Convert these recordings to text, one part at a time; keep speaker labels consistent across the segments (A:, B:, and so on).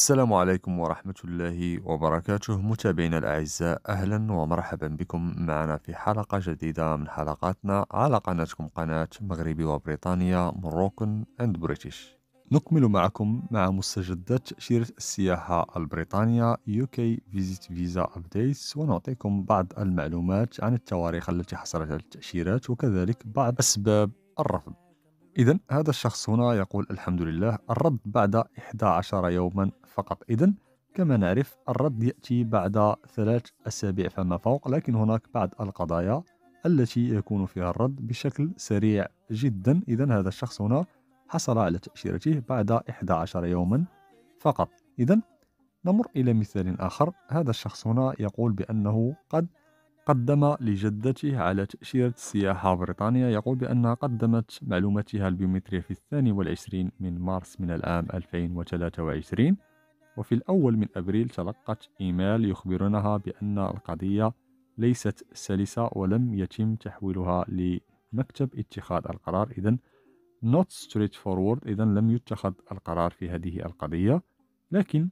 A: السلام عليكم ورحمة الله وبركاته متابعينا الأعزاء أهلا ومرحبا بكم معنا في حلقة جديدة من حلقاتنا على قناتكم قناة مغربي وبريطانيا مروكن أند بريتش نكمل معكم مع مستجدات شيرة السياحة البريطانية UK Visit Visa Updates ونعطيكم بعض المعلومات عن التواريخ التي حصلت على التأشيرات وكذلك بعض أسباب الرفض إذا هذا الشخص هنا يقول الحمد لله الرد بعد 11 يوما فقط إذا كما نعرف الرد يأتي بعد ثلاث أسابيع فما فوق لكن هناك بعض القضايا التي يكون فيها الرد بشكل سريع جدا إذا هذا الشخص هنا حصل على تأشيرته بعد 11 يوما فقط إذا نمر إلى مثال آخر هذا الشخص هنا يقول بأنه قد قدم لجدته على تأشيرة السياحة بريطانيا يقول بأنها قدمت معلوماتها البيومترية في الثاني والعشرين من مارس من العام 2023 وفي الأول من أبريل تلقت إيميل يخبرونها بأن القضية ليست سلسة ولم يتم تحويلها لمكتب اتخاذ القرار إذا not forward إذا لم يتخذ القرار في هذه القضية لكن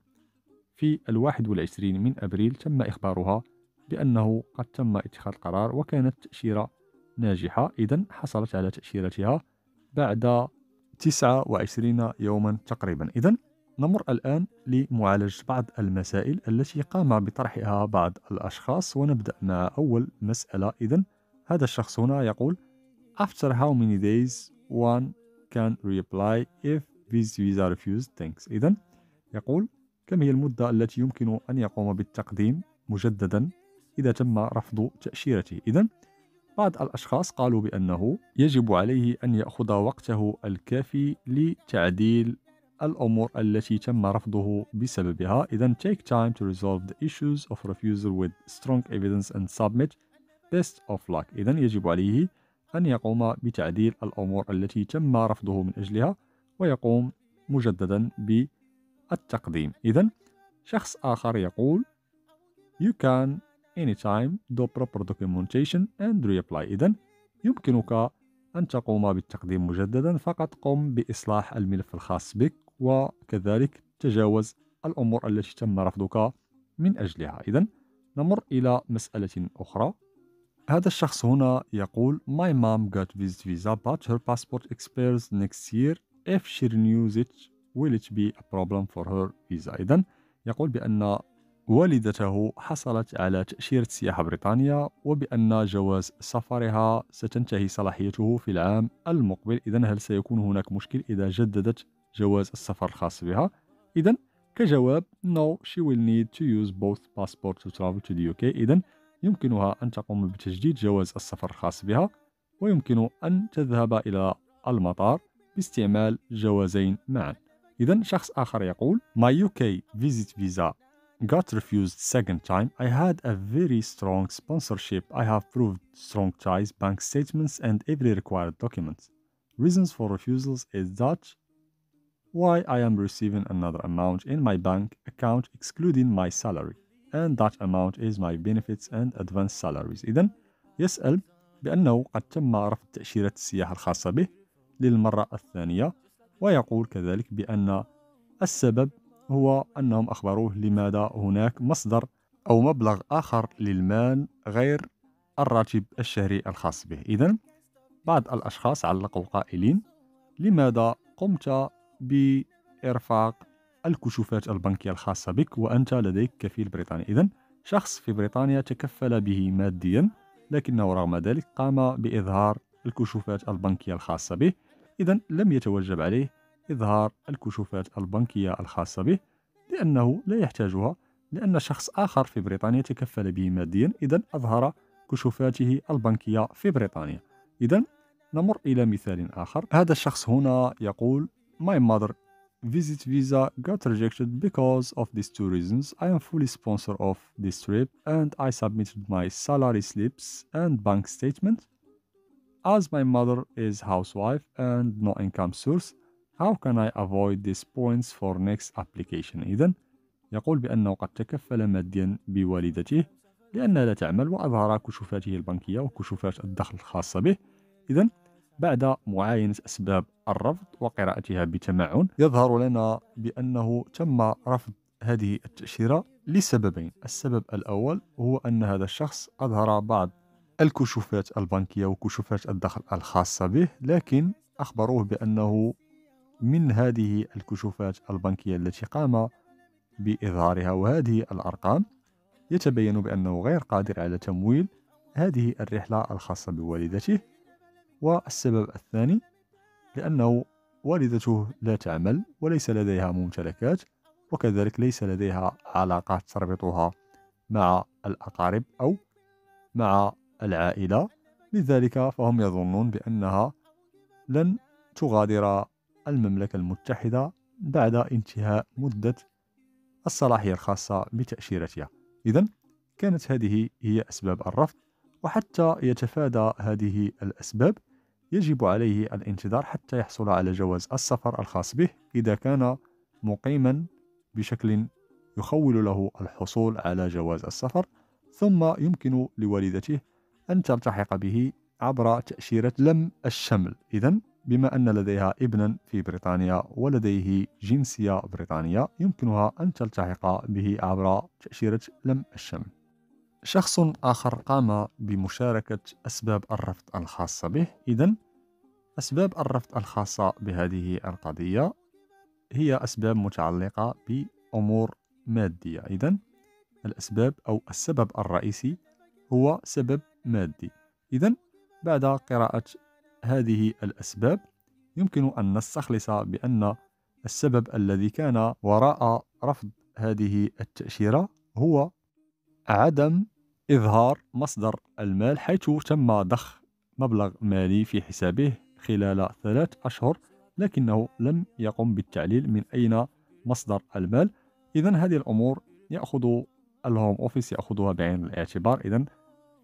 A: في الواحد والعشرين من أبريل تم إخبارها بأنه قد تم اتخاذ قرار وكانت تأشيرة ناجحة إذا حصلت على تأشيرتها بعد 29 يوما تقريبا إذا نمر الآن لمعالجة بعض المسائل التي قام بطرحها بعض الأشخاص ونبدأ مع أول مسألة إذا هذا الشخص هنا يقول After how many days one can reply if this visa refused thanks إذا يقول كم هي المدة التي يمكن أن يقوم بالتقديم مجددا إذا تم رفض تأشيرته إذا بعض الأشخاص قالوا بأنه يجب عليه أن يأخذ وقته الكافي لتعديل الأمور التي تم رفضه بسببها إذا take time to resolve the issues of refusal with strong evidence and submit best of luck إذا يجب عليه أن يقوم بتعديل الأمور التي تم رفضه من أجلها ويقوم مجددا بالتقديم إذا شخص آخر يقول You can anytime do proper documentation and reapply إذا يمكنك أن تقوم بالتقديم مجددا فقط قم بإصلاح الملف الخاص بك وكذلك تجاوز الأمور التي تم رفضك من أجلها إذا نمر إلى مسألة أخرى هذا الشخص هنا يقول My mom got this visa but her passport expires next year if she renews it will it be a problem for her visa إذا يقول بأن والدته حصلت على تأشيرة سياحة بريطانية وبأن جواز سفرها ستنتهي صلاحيته في العام المقبل إذا هل سيكون هناك مشكل إذا جددت جواز السفر الخاص بها؟ إذا كجواب no she will need to use both passport to travel to the UK إذا يمكنها أن تقوم بتجديد جواز السفر الخاص بها ويمكن أن تذهب إلى المطار باستعمال جوازين معا إذا شخص آخر يقول My UK visit visa got refused second time, I had a very strong sponsorship. I have proved strong ties, bank statements, and every required document. Reasons for refusals is that why I am receiving another amount in my bank account excluding my salary and that amount is my benefits and advanced salaries إذا يسأل بأنه قد تم رفض تأشيرة السياحة الخاصة به للمرة الثانية ويقول كذلك بأن السبب هو أنهم أخبروه لماذا هناك مصدر أو مبلغ آخر للمال غير الراتب الشهري الخاص به إذا بعض الأشخاص علقوا قائلين لماذا قمت بإرفاق الكشوفات البنكية الخاصة بك وأنت لديك كفيل بريطاني إذا شخص في بريطانيا تكفل به ماديا لكنه رغم ذلك قام بإظهار الكشوفات البنكية الخاصة به إذا لم يتوجب عليه إظهار الكشوفات البنكية الخاصة به لأنه لا يحتاجها لأن شخص آخر في بريطانيا تكفل به ماديا إذا أظهر كشوفاته البنكية في بريطانيا إذا نمر إلى مثال آخر هذا الشخص هنا يقول My mother visit visa got rejected because of these two reasons. I am fully sponsor of this trip and I submitted my salary slips and bank statement. As my mother is housewife and no income source, How can I avoid these points for next application? إذا يقول بأنه قد تكفل ماديا بوالدته لأنها لا تعمل وأظهر كشوفاته البنكية وكشوفات الدخل الخاصة به إذا بعد معاينة أسباب الرفض وقراءتها بتمعن يظهر لنا بأنه تم رفض هذه التأشيرة لسببين السبب الأول هو أن هذا الشخص أظهر بعض الكشوفات البنكية وكشوفات الدخل الخاصة به لكن أخبروه بأنه من هذه الكشوفات البنكية التي قام بإظهارها وهذه الأرقام يتبين بأنه غير قادر على تمويل هذه الرحلة الخاصة بوالدته والسبب الثاني لأنه والدته لا تعمل وليس لديها ممتلكات وكذلك ليس لديها علاقات تربطها مع الأقارب أو مع العائلة لذلك فهم يظنون بأنها لن تغادر المملكة المتحدة بعد انتهاء مدة الصلاحية الخاصة بتأشيرتها إذا كانت هذه هي أسباب الرفض وحتى يتفادى هذه الأسباب يجب عليه الانتظار حتى يحصل على جواز السفر الخاص به إذا كان مقيما بشكل يخول له الحصول على جواز السفر ثم يمكن لوالدته أن تلتحق به عبر تأشيرة لم الشمل إذا بما أن لديها ابنا في بريطانيا ولديه جنسية بريطانية يمكنها أن تلتحق به عبر تأشيرة لم الشم شخص آخر قام بمشاركة أسباب الرفض الخاصة به إذا أسباب الرفض الخاصة بهذه القضية هي أسباب متعلقة بأمور مادية إذا الأسباب أو السبب الرئيسي هو سبب مادي إذا بعد قراءة هذه الأسباب يمكن أن نستخلص بأن السبب الذي كان وراء رفض هذه التأشيرة هو عدم إظهار مصدر المال حيث تم ضخ مبلغ مالي في حسابه خلال ثلاث أشهر لكنه لم يقم بالتعليل من أين مصدر المال إذا هذه الأمور يأخذ الهوم أوفيس يأخذها بعين الاعتبار إذا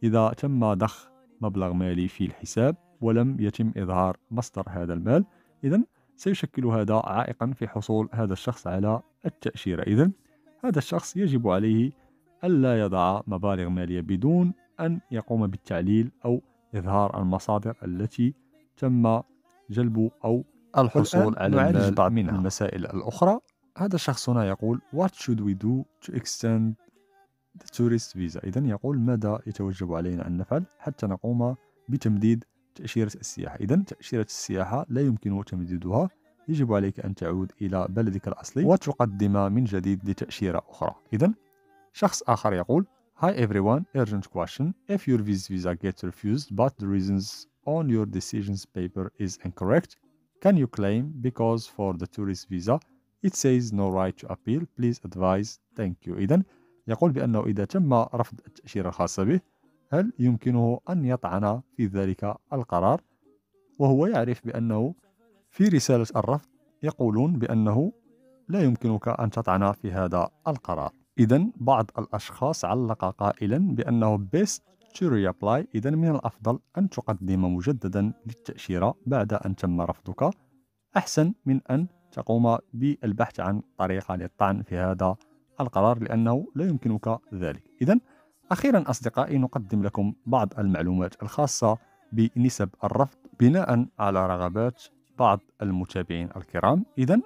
A: إذا تم ضخ مبلغ مالي في الحساب ولم يتم إظهار مصدر هذا المال إذا سيشكل هذا عائقا في حصول هذا الشخص على التأشيرة إذا هذا الشخص يجب عليه ألا يضع مبالغ مالية بدون أن يقوم بالتعليل أو إظهار المصادر التي تم جلب أو الحصول على المال بعض من المسائل الأخرى هذا الشخص هنا يقول What should we do to extend the tourist visa إذا يقول ماذا يتوجب علينا أن نفعل حتى نقوم بتمديد تأشيرة السياحة إذا تأشيرة السياحة لا يمكن تمديدها يجب عليك أن تعود إلى بلدك الأصلي وتقدم من جديد لتأشيرة أخرى إذا شخص آخر يقول Hi everyone, urgent question. If your visa gets refused but the reasons on your decisions paper is incorrect, can you claim because for the tourist visa it says no right to appeal please advise thank you إذا يقول بأنه إذا تم رفض التأشيرة الخاصة به هل يمكنه أن يطعن في ذلك القرار؟ وهو يعرف بأنه في رسالة الرفض يقولون بأنه لا يمكنك أن تطعن في هذا القرار إذا بعض الأشخاص علق قائلا بأنه best to reapply إذا من الأفضل أن تقدم مجددا للتأشيرة بعد أن تم رفضك أحسن من أن تقوم بالبحث عن طريقة للطعن في هذا القرار لأنه لا يمكنك ذلك إذا أخيرا أصدقائي نقدم لكم بعض المعلومات الخاصة بنسب الرفض بناء على رغبات بعض المتابعين الكرام إذا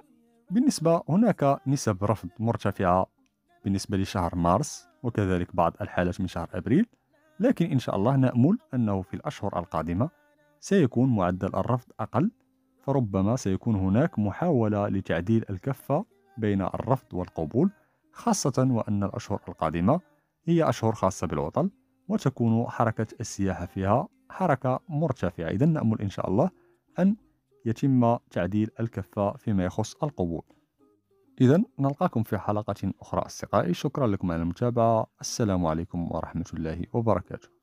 A: بالنسبة هناك نسب رفض مرتفعة بالنسبة لشهر مارس وكذلك بعض الحالات من شهر أبريل لكن إن شاء الله نأمل أنه في الأشهر القادمة سيكون معدل الرفض أقل فربما سيكون هناك محاولة لتعديل الكفة بين الرفض والقبول خاصة وأن الأشهر القادمة هي أشهر خاصة بالوطن وتكون حركة السياحة فيها حركة مرتفعة إذا نأمل إن شاء الله أن يتم تعديل الكفة فيما يخص القبول إذا نلقاكم في حلقة أخرى أصدقائي شكرا لكم على المتابعة السلام عليكم ورحمة الله وبركاته